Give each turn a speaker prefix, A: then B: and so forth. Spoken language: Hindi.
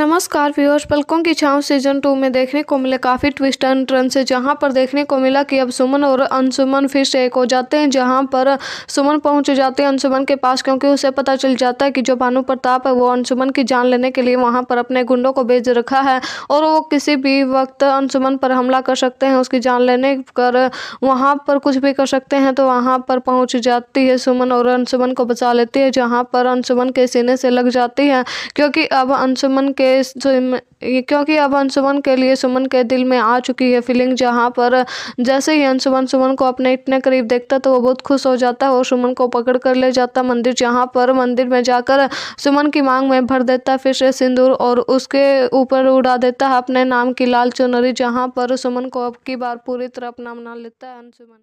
A: नमस्कार व्यूअर्स पलकों की छांव सीजन टू में देखने को मिले काफ़ी ट्विस्ट एंड ट्रन से जहां पर देखने को मिला कि अब सुमन और अनसुमन फिर से एक हो जाते हैं जहां पर सुमन पहुंच जाते हैं अनसुमन के पास क्योंकि उसे पता चल जाता है कि जो भानु प्रताप है वो अनसुमन की जान लेने के लिए वहाँ पर अपने गुंडों को भेज रखा है और वो किसी भी वक्त अनसुमन पर हमला कर सकते हैं उसकी जान लेने कर वहाँ पर कुछ भी कर सकते हैं तो वहाँ पर पहुँच जाती है सुमन और अनसुमन को बचा लेती है जहाँ पर अनसुमन के सीने से लग जाती है क्योंकि अब अनसुमन के तो क्योंकि अब अंशुमन के लिए सुमन के दिल में आ चुकी है फीलिंग जहाँ पर जैसे ही अंशुमन सुमन को अपने इतने करीब देखता तो वो बहुत खुश हो जाता है और सुमन को पकड़ कर ले जाता मंदिर जहाँ पर मंदिर में जाकर सुमन की मांग में भर देता फिर से सिंदूर और उसके ऊपर उड़ा देता है अपने नाम की लाल चुनरी जहाँ पर सुमन को अब की बार
B: पूरी
C: तरह अपना बना लेता है अंशुमन